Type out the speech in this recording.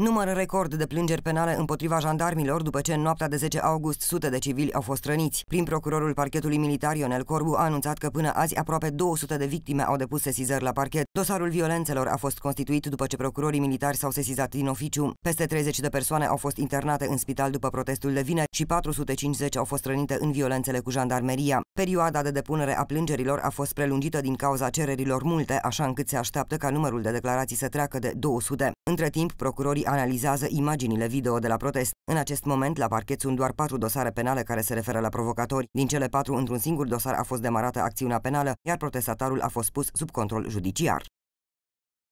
Număr record de plângeri penale împotriva jandarmilor după ce în noaptea de 10 august sute de civili au fost răniți. Prin procurorul parchetului militar Ionel Corbu a anunțat că până azi aproape 200 de victime au depus sesizări la parchet. Dosarul violențelor a fost constituit după ce procurorii militari s-au sesizat din oficiu. Peste 30 de persoane au fost internate în spital după protestul de vineri și 450 au fost rănite în violențele cu jandarmeria. Perioada de depunere a plângerilor a fost prelungită din cauza cererilor multe, așa încât se așteaptă ca numărul de declarații să treacă de 200. Între timp, procurorii analizează imaginile video de la protest. În acest moment, la parchet sunt doar patru dosare penale care se referă la provocatori. Din cele patru, într-un singur dosar a fost demarată acțiunea penală, iar protestatarul a fost pus sub control judiciar.